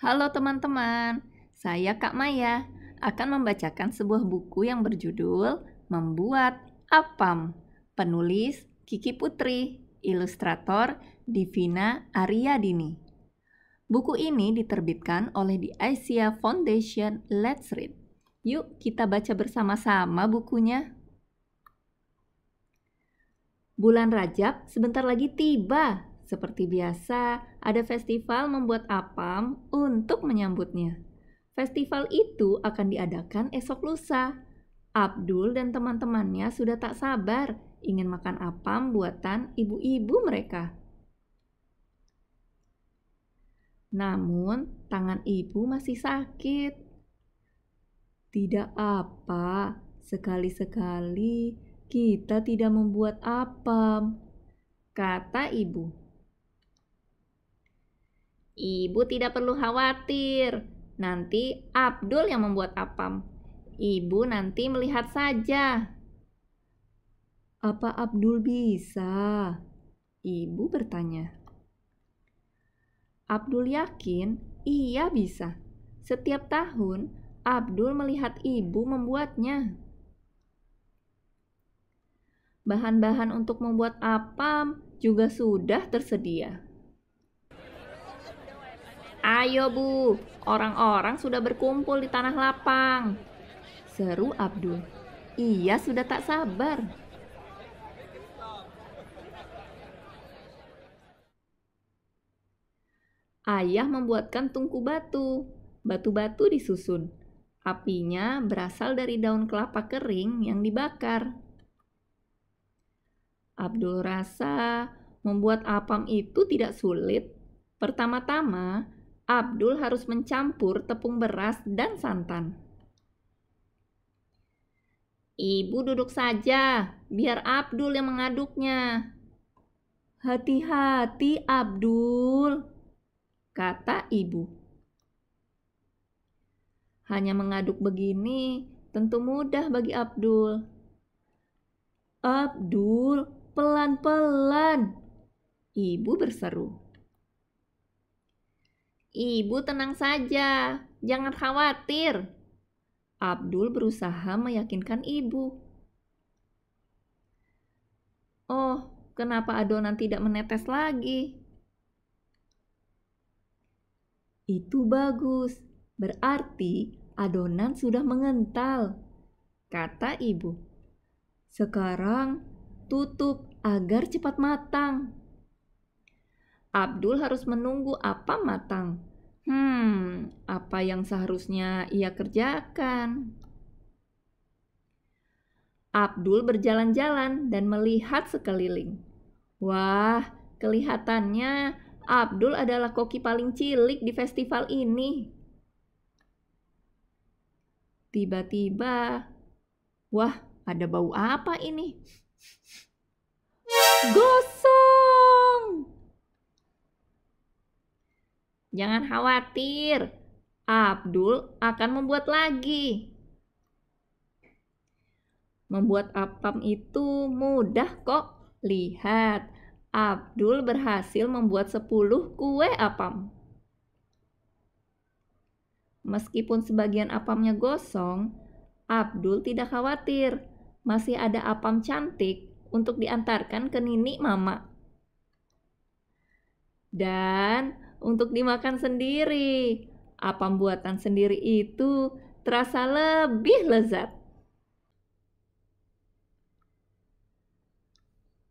Halo teman-teman, saya Kak Maya akan membacakan sebuah buku yang berjudul Membuat Apam, penulis Kiki Putri, ilustrator Divina Aryadini. Buku ini diterbitkan oleh The Asia Foundation Let's Read. Yuk kita baca bersama-sama bukunya. Bulan Rajab sebentar lagi tiba, seperti biasa, ada festival membuat apam untuk menyambutnya. Festival itu akan diadakan esok lusa. Abdul dan teman-temannya sudah tak sabar ingin makan apam buatan ibu-ibu mereka. Namun, tangan ibu masih sakit. Tidak apa, sekali-sekali kita tidak membuat apam, kata ibu. Ibu tidak perlu khawatir. Nanti Abdul yang membuat apam. Ibu nanti melihat saja. Apa Abdul bisa? Ibu bertanya. Abdul yakin ia bisa. Setiap tahun Abdul melihat ibu membuatnya. Bahan-bahan untuk membuat apam juga sudah tersedia. Ayo bu, orang-orang sudah berkumpul di tanah lapang. Seru Abdul. Iya sudah tak sabar. Ayah membuatkan tungku batu. Batu-batu disusun. Apinya berasal dari daun kelapa kering yang dibakar. Abdul rasa membuat apam itu tidak sulit. Pertama-tama, Abdul harus mencampur tepung beras dan santan. Ibu duduk saja, biar Abdul yang mengaduknya. Hati-hati, Abdul, kata ibu. Hanya mengaduk begini tentu mudah bagi Abdul. Abdul, pelan-pelan, ibu berseru. Ibu tenang saja, jangan khawatir. Abdul berusaha meyakinkan ibu. Oh, kenapa adonan tidak menetes lagi? Itu bagus, berarti adonan sudah mengental, kata ibu. Sekarang tutup agar cepat matang. Abdul harus menunggu apa matang. Hmm, apa yang seharusnya ia kerjakan? Abdul berjalan-jalan dan melihat sekeliling. Wah, kelihatannya Abdul adalah koki paling cilik di festival ini. Tiba-tiba, wah, ada bau apa ini? Gosong! Jangan khawatir, Abdul akan membuat lagi. Membuat apam itu mudah kok. Lihat, Abdul berhasil membuat 10 kue apam. Meskipun sebagian apamnya gosong, Abdul tidak khawatir. Masih ada apam cantik untuk diantarkan ke Nini Mama. Dan untuk dimakan sendiri. Apam buatan sendiri itu terasa lebih lezat.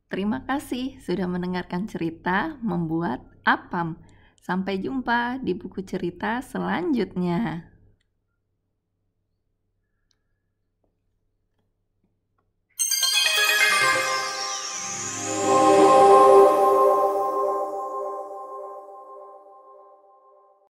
Terima kasih sudah mendengarkan cerita membuat apam. Sampai jumpa di buku cerita selanjutnya.